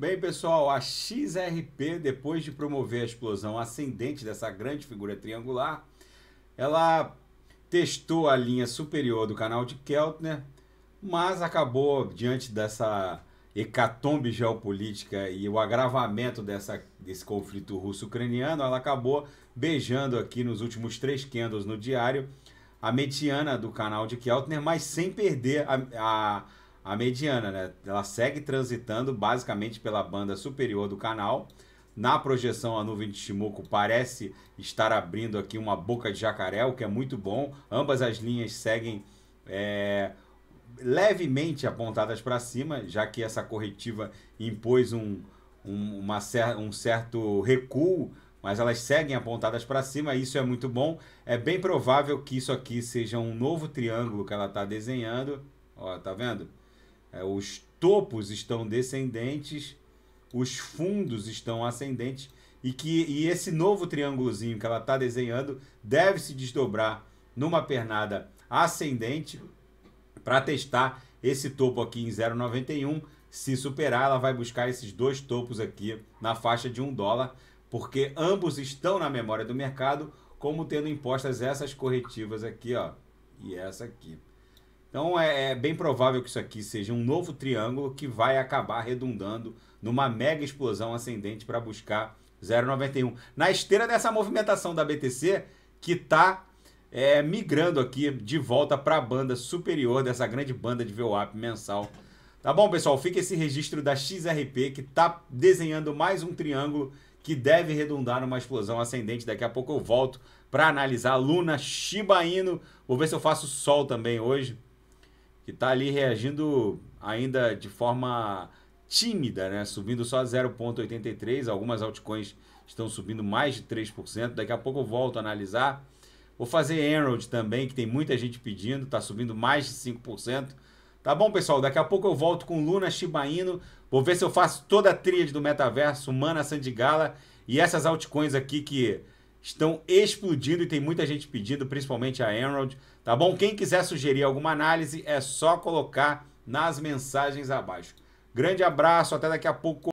Bem, pessoal, a XRP, depois de promover a explosão ascendente dessa grande figura triangular, ela testou a linha superior do canal de Keltner, mas acabou, diante dessa hecatombe geopolítica e o agravamento dessa, desse conflito russo-ucraniano, ela acabou beijando aqui nos últimos três candles no diário a mediana do canal de Keltner, mas sem perder a, a a mediana, né? Ela segue transitando basicamente pela banda superior do canal. Na projeção, a nuvem de Shimoku parece estar abrindo aqui uma boca de jacaré, o que é muito bom. Ambas as linhas seguem é, levemente apontadas para cima, já que essa corretiva impôs um, um, uma cer um certo recuo, mas elas seguem apontadas para cima, isso é muito bom. É bem provável que isso aqui seja um novo triângulo que ela está desenhando. Ó, tá vendo? É, os topos estão descendentes, os fundos estão ascendentes e que e esse novo triângulozinho que ela está desenhando deve se desdobrar numa pernada ascendente para testar esse topo aqui em 0,91. Se superar, ela vai buscar esses dois topos aqui na faixa de um dólar, porque ambos estão na memória do mercado como tendo impostas essas corretivas aqui, ó, e essa aqui. Então é, é bem provável que isso aqui seja um novo triângulo que vai acabar redundando numa mega explosão ascendente para buscar 0,91. Na esteira dessa movimentação da BTC, que está é, migrando aqui de volta para a banda superior dessa grande banda de VWAP mensal. Tá bom, pessoal? Fica esse registro da XRP que está desenhando mais um triângulo que deve redundar numa explosão ascendente. Daqui a pouco eu volto para analisar Luna Shiba Inu. Vou ver se eu faço sol também hoje que está ali reagindo ainda de forma tímida, né? Subindo só 0,83. Algumas altcoins estão subindo mais de 3%. Daqui a pouco eu volto a analisar. Vou fazer Emerald também, que tem muita gente pedindo, está subindo mais de 5%. Tá bom, pessoal? Daqui a pouco eu volto com Luna Shiba Inu. Vou ver se eu faço toda a tríade do metaverso, Mana, Sandigala e essas altcoins aqui que estão explodindo e tem muita gente pedindo, principalmente a Emerald, tá bom? Quem quiser sugerir alguma análise é só colocar nas mensagens abaixo. Grande abraço, até daqui a pouco.